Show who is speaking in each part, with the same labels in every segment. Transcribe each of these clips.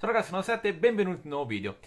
Speaker 1: Ciao ragazzi, sono 7 e benvenuti in un nuovo video.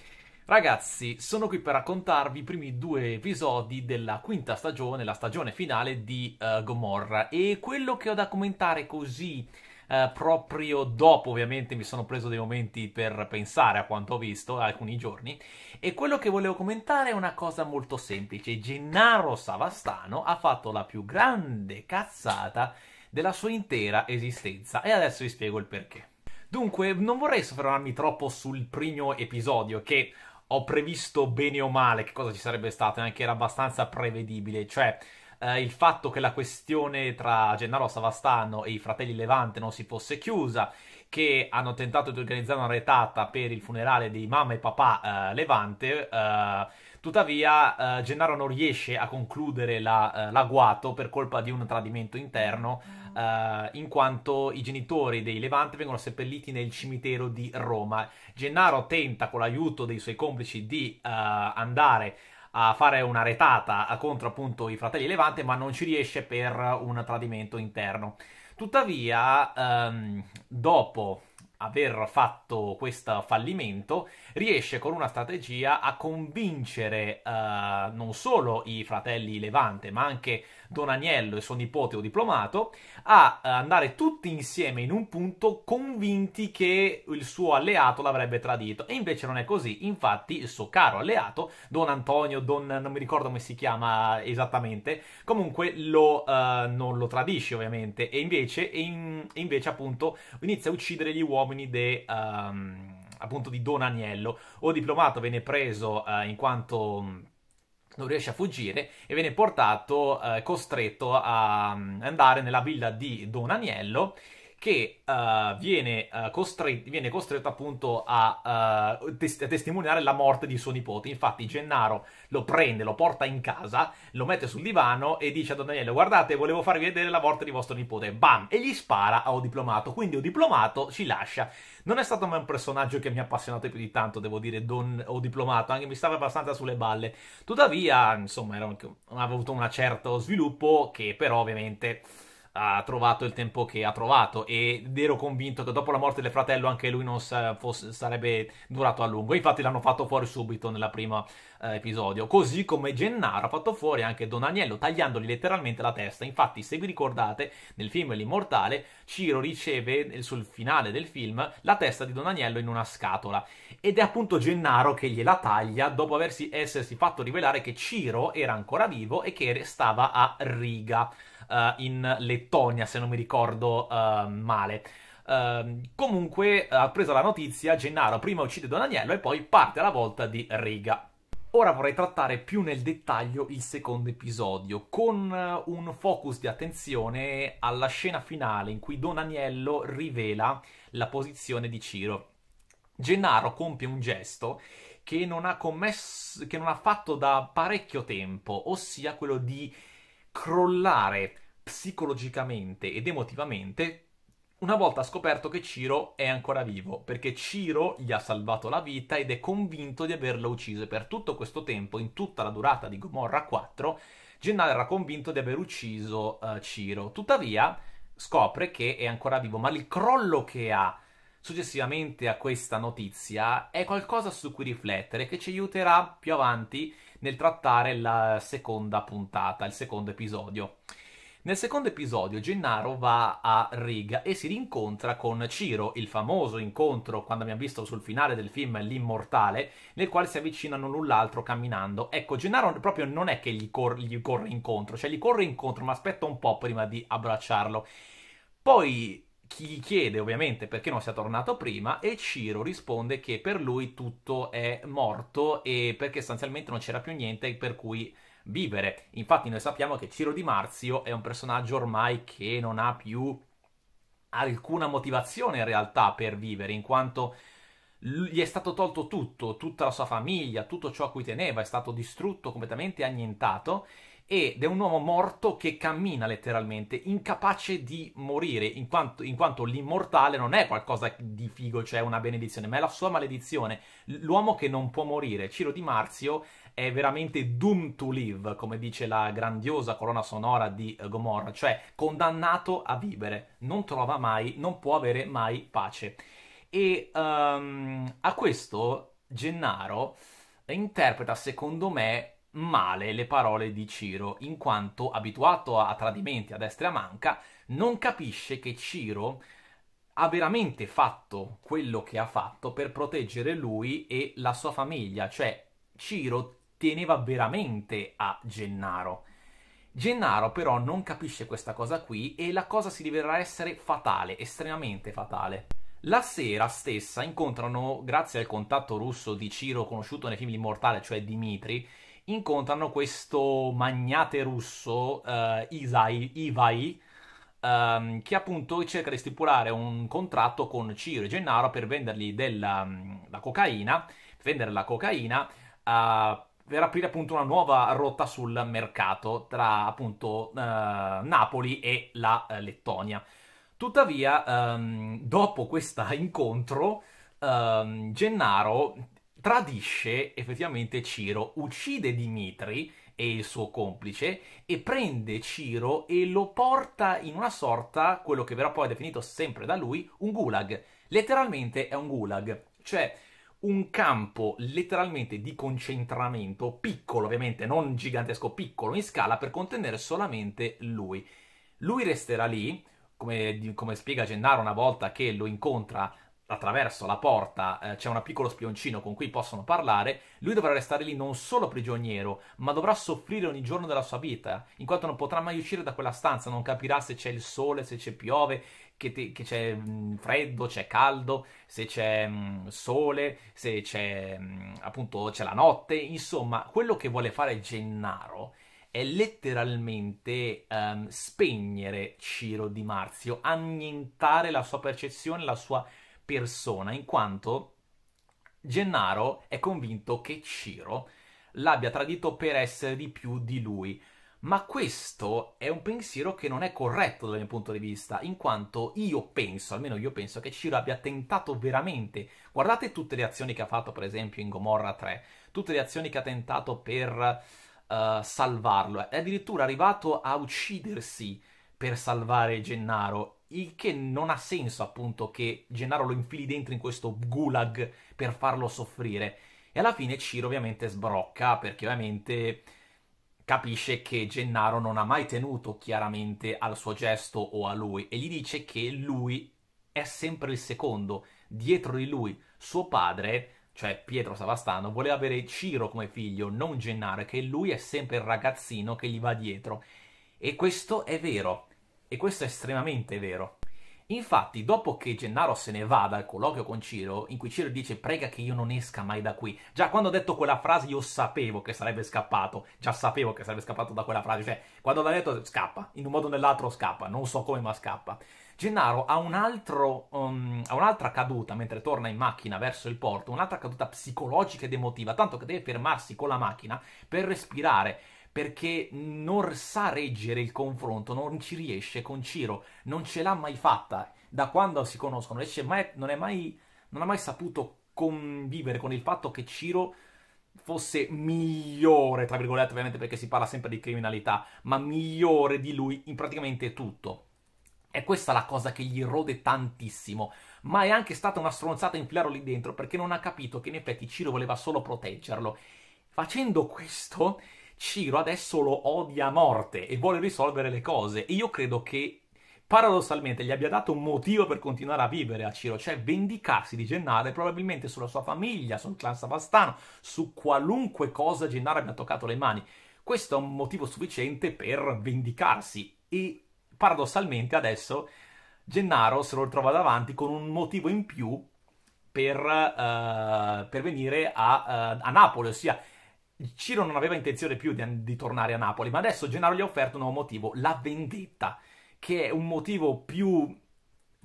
Speaker 1: Ragazzi, sono qui per raccontarvi i primi due episodi della quinta stagione, la stagione finale di uh, Gomorra e quello che ho da commentare così uh, proprio dopo, ovviamente mi sono preso dei momenti per pensare a quanto ho visto, alcuni giorni, e quello che volevo commentare è una cosa molto semplice. Gennaro Savastano ha fatto la più grande cazzata della sua intera esistenza e adesso vi spiego il perché. Dunque, non vorrei soffermarmi troppo sul primo episodio, che ho previsto bene o male che cosa ci sarebbe stato, e eh, anche era abbastanza prevedibile, cioè... Uh, il fatto che la questione tra Gennaro Savastano e i fratelli Levante non si fosse chiusa, che hanno tentato di organizzare una retata per il funerale di mamma e papà uh, Levante. Uh, Tuttavia, eh, Gennaro non riesce a concludere la, eh, l'agguato per colpa di un tradimento interno, eh, in quanto i genitori dei Levante vengono seppelliti nel cimitero di Roma. Gennaro tenta, con l'aiuto dei suoi complici, di eh, andare a fare una retata contro appunto i fratelli Levante, ma non ci riesce per un tradimento interno. Tuttavia, ehm, dopo aver fatto questo fallimento, riesce con una strategia a convincere uh, non solo i fratelli Levante, ma anche Don Agnello e suo nipote o diplomato, a eh, andare tutti insieme in un punto convinti che il suo alleato l'avrebbe tradito. E invece non è così, infatti il suo caro alleato, Don Antonio, Don, non mi ricordo come si chiama esattamente, comunque lo, uh, non lo tradisce ovviamente, e invece, in, invece appunto inizia a uccidere gli uomini uomini de, um, appunto di Don Agnello. O diplomato viene preso uh, in quanto mm, non riesce a fuggire e viene portato, eh, costretto a mm, andare nella villa di Don Agnello che uh, viene, uh, costret- viene, costretto appunto a, uh, tes- a, testimoniare la morte di suo nipote. Infatti Gennaro lo prende, lo porta in casa, lo mette sul divano e dice a Don Daniele guardate volevo farvi vedere la morte di vostro nipote. Bam! E gli spara a O Diplomato. Quindi O Diplomato ci lascia. Non è stato mai un personaggio che mi ha appassionato più di tanto, devo dire, Don Diplomato, anche mi stava abbastanza sulle balle. Tuttavia, insomma, era un- aveva avuto un certo sviluppo che però ovviamente ha trovato il tempo che ha trovato ed ero convinto che dopo la morte del fratello anche lui non sa- fosse, sarebbe durato a lungo. Infatti l'hanno fatto fuori subito nella prima eh, episodio, così come Gennaro ha fatto fuori anche Don Agnello tagliandogli letteralmente la testa. Infatti, se vi ricordate, nel film L'immortale Ciro riceve eh, sul finale del film la testa di Don Agnello in una scatola ed è appunto Gennaro che gliela taglia dopo aversi essersi fatto rivelare che Ciro era ancora vivo e che stava a riga uh, in Lettonia, se non mi ricordo uh, male. Uh, comunque ha preso la notizia, Gennaro prima uccide Don Agnello e poi parte alla volta di Riga. Ora vorrei trattare più nel dettaglio il secondo episodio, con eh, un focus di attenzione alla scena finale in cui Don Agnello rivela la posizione di Ciro. Gennaro compie un gesto che non ha, commesso, che non ha fatto da parecchio tempo, ossia quello di crollare psicologicamente ed emotivamente una volta scoperto che Ciro è ancora vivo, perché Ciro gli ha salvato la vita ed è convinto di averlo ucciso. E per tutto questo tempo, in tutta la durata di Gomorra 4, Gennaro era convinto di aver ucciso uh, Ciro. Tuttavia, scopre che è ancora vivo, ma il crollo che ha successivamente a questa notizia è qualcosa su cui riflettere che ci aiuterà più avanti nel trattare la seconda puntata, il secondo episodio. Nel secondo episodio Gennaro va a Riga e si rincontra con Ciro, il famoso incontro quando abbiamo visto sul finale del film L'Immortale, nel quale si avvicinano l'un l'altro camminando. Ecco, Gennaro proprio non è che gli, cor- gli corre incontro, cioè gli corre incontro, ma aspetta un po' prima di abbracciarlo. Poi gli chiede ovviamente perché non sia tornato prima e Ciro risponde che per lui tutto è morto e perché sostanzialmente non c'era più niente per cui vivere. Infatti noi sappiamo che Ciro Di Marzio è un personaggio ormai che non ha più alcuna motivazione in realtà per vivere, in quanto gli è stato tolto tutto, tutta la sua famiglia, tutto ciò a cui teneva, è stato distrutto, completamente annientato ed è un uomo morto che cammina letteralmente, incapace di morire, in quanto, in quanto, l'immortale non è qualcosa di figo, cioè una benedizione, ma è la sua maledizione. L'uomo che non può morire, Ciro Di Marzio, è veramente doomed to live, come dice la grandiosa colonna sonora di eh, Gomorra, cioè condannato a vivere, non trova mai, non può avere mai pace. E um, a questo Gennaro interpreta, secondo me, male le parole di Ciro, in quanto abituato a tradimenti a destra e a manca, non capisce che Ciro ha veramente fatto quello che ha fatto per proteggere lui e la sua famiglia, cioè Ciro teneva veramente a Gennaro. Gennaro però non capisce questa cosa qui e la cosa si rivelerà essere fatale, estremamente fatale. La sera stessa incontrano, grazie al contatto russo di Ciro conosciuto nei film Immortale, cioè Dimitri, incontrano questo magnate russo, uh, Isai, Ivai, um, ehm, che appunto cerca di stipulare un contratto con Ciro e Gennaro per vendergli della mm, cocaina, vendere la cocaina uh, per aprire appunto una nuova rotta sul mercato tra appunto eh, Napoli e la eh, Lettonia. Tuttavia, ehm, dopo questo incontro, ehm, Gennaro tradisce effettivamente Ciro, uccide Dimitri e il suo complice e prende Ciro e lo porta in una sorta, quello che verrà poi definito sempre da lui, un gulag. Letteralmente è un gulag, cioè un campo letteralmente di concentramento, piccolo ovviamente, non gigantesco, piccolo in scala, per contenere solamente lui. Lui resterà lì, come, come spiega Gennaro una volta che lo incontra attraverso la porta eh, c'è un piccolo spioncino con cui possono parlare, lui dovrà restare lì non solo prigioniero, ma dovrà soffrire ogni giorno della sua vita, in quanto non potrà mai uscire da quella stanza, non capirà se c'è il sole, se c'è piove, che, te, che c'è mh, mm, freddo, c'è caldo, se c'è mh, mm, sole, se c'è mh, mm, appunto c'è la notte, insomma, quello che vuole fare Gennaro è letteralmente um, spegnere Ciro di Marzio, annientare la sua percezione, la sua persona, in quanto Gennaro è convinto che Ciro l'abbia tradito per essere di più di lui. Ma questo è un pensiero che non è corretto dal mio punto di vista, in quanto io penso, almeno io penso, che Ciro abbia tentato veramente. Guardate tutte le azioni che ha fatto, per esempio, in Gomorra 3, tutte le azioni che ha tentato per uh, salvarlo. È addirittura arrivato a uccidersi per salvare Gennaro il che non ha senso appunto che Gennaro lo infili dentro in questo gulag per farlo soffrire. E alla fine Ciro ovviamente sbrocca perché ovviamente capisce che Gennaro non ha mai tenuto chiaramente al suo gesto o a lui e gli dice che lui è sempre il secondo. Dietro di lui suo padre, cioè Pietro Savastano, voleva avere Ciro come figlio, non Gennaro, e che lui è sempre il ragazzino che gli va dietro. E questo è vero, e questo è estremamente vero. Infatti, dopo che Gennaro se ne va dal colloquio con Ciro, in cui Ciro dice prega che io non esca mai da qui, già quando ho detto quella frase io sapevo che sarebbe scappato, già sapevo che sarebbe scappato da quella frase, cioè quando l'ha detto scappa, in un modo o nell'altro scappa, non so come ma scappa. Gennaro ha, un altro, um, ha un'altra caduta mentre torna in macchina verso il porto, un'altra caduta psicologica ed emotiva, tanto che deve fermarsi con la macchina per respirare perché non sa reggere il confronto, non ci riesce con Ciro, non ce l'ha mai fatta da quando si conoscono, mai, non, mai, non ha mai saputo convivere con il fatto che Ciro fosse migliore, tra virgolette ovviamente perché si parla sempre di criminalità, ma migliore di lui in praticamente tutto. E questa è la cosa che gli rode tantissimo, ma è anche stata una stronzata infilarlo lì dentro perché non ha capito che in effetti Ciro voleva solo proteggerlo. Facendo questo, Ciro adesso lo odia a morte e vuole risolvere le cose. E io credo che paradossalmente gli abbia dato un motivo per continuare a vivere a Ciro, cioè vendicarsi di Gennaro e probabilmente sulla sua famiglia, sul clan Savastano, su qualunque cosa Gennaro abbia toccato le mani. Questo è un motivo sufficiente per vendicarsi e paradossalmente adesso Gennaro se lo ritrova davanti con un motivo in più per, uh, per venire a, uh, a Napoli, ossia Ciro non aveva intenzione più di, di tornare a Napoli, ma adesso Gennaro gli ha offerto un nuovo motivo, la vendetta, che è un motivo più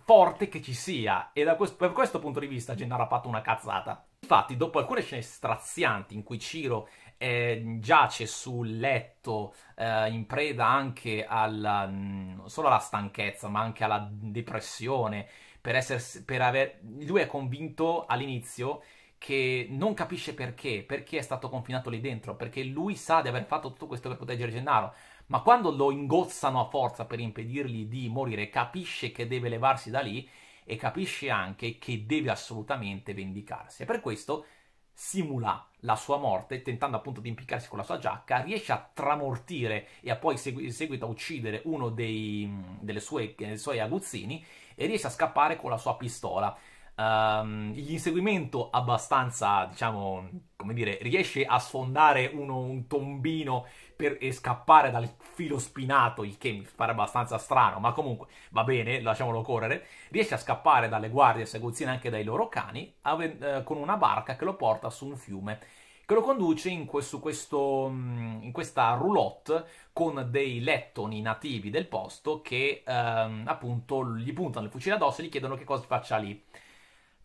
Speaker 1: forte che ci sia, e questo, per questo punto di vista Gennaro ha fatto una cazzata. Infatti, dopo alcune scene strazianti in cui Ciro eh, giace sul letto eh, in preda anche alla, mm, non solo alla stanchezza, ma anche alla depressione, per essere, per aver, lui è convinto all'inizio che non capisce perché, perché è stato confinato lì dentro, perché lui sa di aver fatto tutto questo per proteggere Gennaro, ma quando lo ingozzano a forza per impedirgli di morire, capisce che deve levarsi da lì e capisce anche che deve assolutamente vendicarsi. E per questo simula la sua morte, tentando appunto di impiccarsi con la sua giacca, riesce a tramortire e a poi segu- in seguito a uccidere uno dei, mm, sue, dei suoi aguzzini e riesce a scappare con la sua pistola um, l'inseguimento abbastanza, diciamo, come dire, riesce a sfondare uno, un tombino per scappare dal filo spinato, il che mi pare abbastanza strano, ma comunque va bene, lasciamolo correre, riesce a scappare dalle guardie e seguzioni anche dai loro cani ave- eh, con una barca che lo porta su un fiume che lo conduce in, questo, questo, mm, in, questa roulotte con dei lettoni nativi del posto che ehm, appunto gli puntano il fucile addosso e gli chiedono che cosa faccia lì.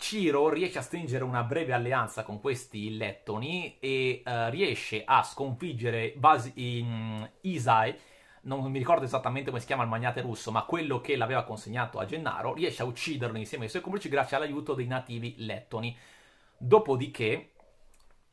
Speaker 1: Ciro riesce a stringere una breve alleanza con questi lettoni e uh, riesce a sconfiggere Bas- in, Isai, non mi ricordo esattamente come si chiama il magnate russo, ma quello che l'aveva consegnato a Gennaro, riesce a ucciderlo insieme ai suoi complici grazie all'aiuto dei nativi lettoni. Dopodiché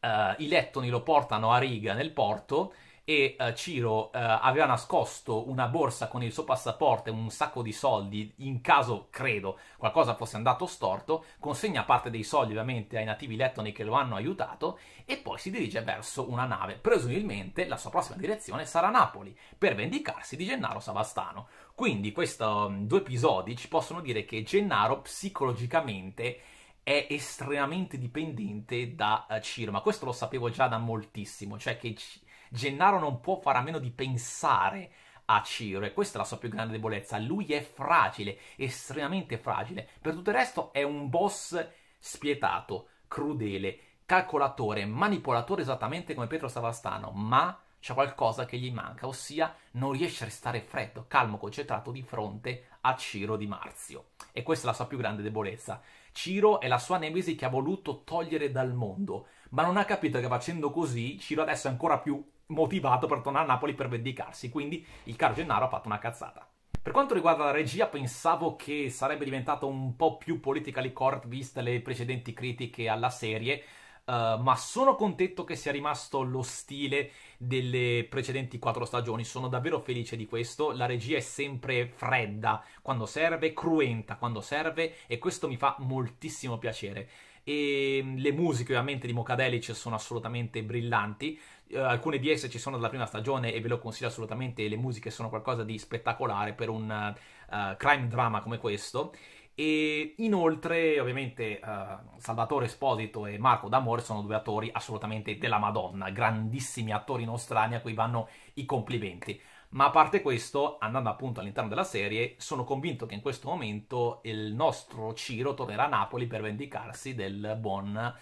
Speaker 1: uh, i lettoni lo portano a riga nel porto e uh, Ciro uh, aveva nascosto una borsa con il suo passaporto e un sacco di soldi in caso, credo, qualcosa fosse andato storto, consegna parte dei soldi ovviamente ai nativi lettoni che lo hanno aiutato e poi si dirige verso una nave. Presumibilmente la sua prossima direzione sarà Napoli per vendicarsi di Gennaro Savastano. Quindi questi um, mm, due episodi ci possono dire che Gennaro psicologicamente è estremamente dipendente da uh, Ciro, ma questo lo sapevo già da moltissimo, cioè che... C- Gennaro non può fare a meno di pensare a Ciro e questa è la sua più grande debolezza. Lui è fragile, estremamente fragile. Per tutto il resto è un boss spietato, crudele, calcolatore, manipolatore esattamente come Pietro Savastano, ma c'è qualcosa che gli manca, ossia non riesce a restare freddo, calmo, concentrato di fronte a Ciro di Marzio. E questa è la sua più grande debolezza. Ciro è la sua nemesi che ha voluto togliere dal mondo, ma non ha capito che facendo così Ciro adesso è ancora più motivato per tornare a Napoli per vendicarsi, quindi il caro Gennaro ha fatto una cazzata. Per quanto riguarda la regia, pensavo che sarebbe diventato un po' più politically correct viste le precedenti critiche alla serie, uh, ma sono contento che sia rimasto lo stile delle precedenti quattro stagioni, sono davvero felice di questo. La regia è sempre fredda quando serve, cruenta quando serve, e questo mi fa moltissimo piacere. E mm, le musiche ovviamente di Mocadelic sono assolutamente brillanti eh, alcune di esse ci sono dalla prima stagione e ve lo consiglio assolutamente, le musiche sono qualcosa di spettacolare per un uh, crime drama come questo. E inoltre, ovviamente, uh, Salvatore Esposito e Marco D'Amore sono due attori assolutamente della Madonna, grandissimi attori nostrani a cui vanno i complimenti. Ma a parte questo, andando appunto all'interno della serie, sono convinto che in questo momento il nostro Ciro tornerà a Napoli per vendicarsi del buon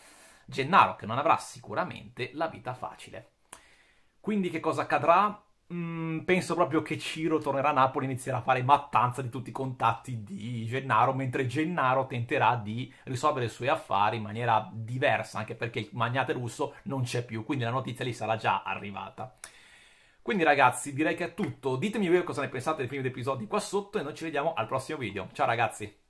Speaker 1: Gennaro, che non avrà sicuramente la vita facile. Quindi che cosa accadrà? Mm, penso proprio che Ciro tornerà a Napoli e inizierà a fare mattanza di tutti i contatti di Gennaro, mentre Gennaro tenterà di risolvere i suoi affari in maniera diversa, anche perché il magnate russo non c'è più, quindi la notizia lì sarà già arrivata. Quindi ragazzi, direi che è tutto. Ditemi voi cosa ne pensate dei primi episodi qua sotto e noi ci vediamo al prossimo video. Ciao ragazzi!